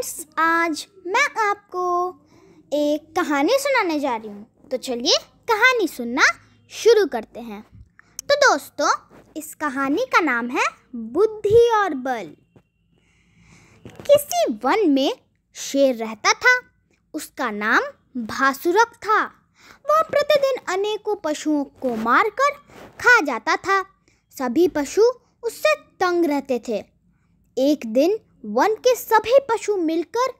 friends आज मैं आपको एक कहानी सुनाने जा रही हूँ तो चलिए कहानी सुनना शुरू करते हैं तो दोस्तों इस कहानी का नाम है बुद्धि और बल किसी वन में शेर रहता था उसका नाम भासुरक था वह प्रतिदिन अनेकों पशुओं को मारकर खा जाता था सभी पशु उससे तंग रहते थे एक दिन वन के सभी पशु मिलकर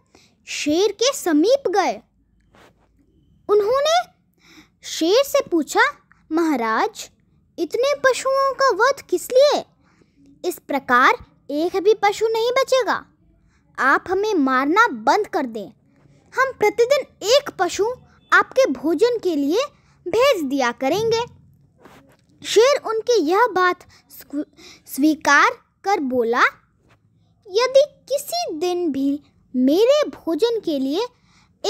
शेर के समीप गए उन्होंने शेर से पूछा महाराज इतने पशुओं का वध किस लिए इस प्रकार एक भी पशु नहीं बचेगा आप हमें मारना बंद कर दें हम प्रतिदिन एक पशु आपके भोजन के लिए भेज दिया करेंगे शेर उनकी यह बात स्वीकार कर बोला यदि किसी दिन भी मेरे भोजन के लिए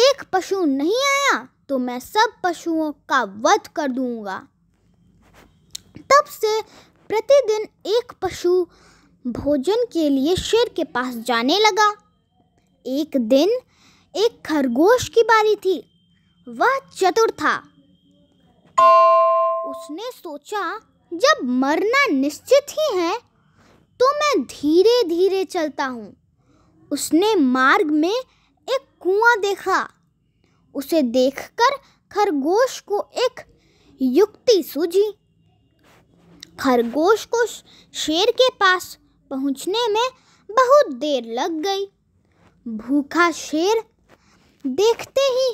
एक पशु नहीं आया तो मैं सब पशुओं का वध कर दूंगा तब से प्रतिदिन एक पशु भोजन के लिए शेर के पास जाने लगा एक दिन एक खरगोश की बारी थी वह चतुर था उसने सोचा जब मरना निश्चित ही है तो मैं धीरे धीरे चलता हूँ उसने मार्ग में एक कुआं देखा उसे देखकर खरगोश को एक युक्ति सूझी खरगोश को शेर के पास पहुँचने में बहुत देर लग गई भूखा शेर देखते ही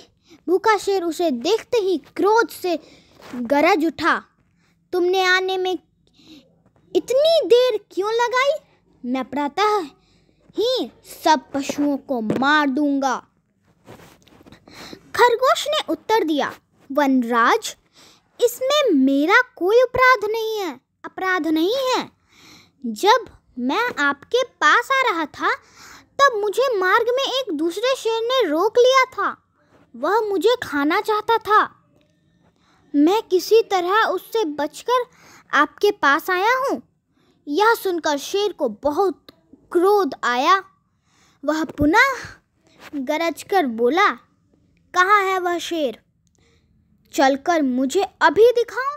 भूखा शेर उसे देखते ही क्रोध से गरज उठा तुमने आने में इतनी देर क्यों लगाई मैं प्रातः ही सब पशुओं को मार दूंगा खरगोश ने उत्तर दिया वनराज इसमें मेरा कोई अपराध नहीं है अपराध नहीं है जब मैं आपके पास आ रहा था तब मुझे मार्ग में एक दूसरे शेर ने रोक लिया था वह मुझे खाना चाहता था मैं किसी तरह उससे बचकर आपके पास आया हूँ यह सुनकर शेर को बहुत क्रोध आया वह पुनः गरज कर बोला कहाँ है वह शेर चलकर मुझे अभी दिखाओ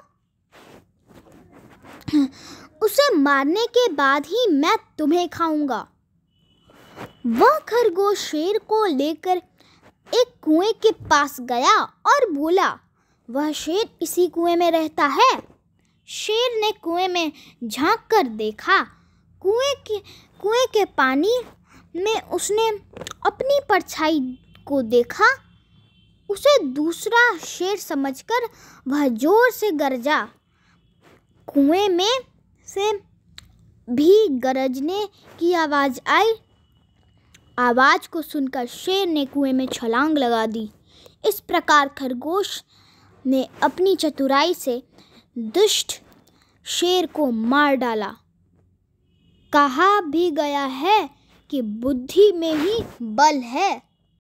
उसे मारने के बाद ही मैं तुम्हें खाऊंगा वह खरगोश शेर को लेकर एक कुएं के पास गया और बोला वह शेर इसी कुएं में रहता है शेर ने कुएं में झांक कर देखा कुएं के कुएं के पानी में उसने अपनी परछाई को देखा उसे दूसरा शेर समझकर वह जोर से गरजा कुएं में से भी गरजने की आवाज़ आई आवाज़ को सुनकर शेर ने कुएं में छलांग लगा दी इस प्रकार खरगोश ने अपनी चतुराई से दुष्ट शेर को मार डाला कहा भी गया है कि बुद्धि में ही बल है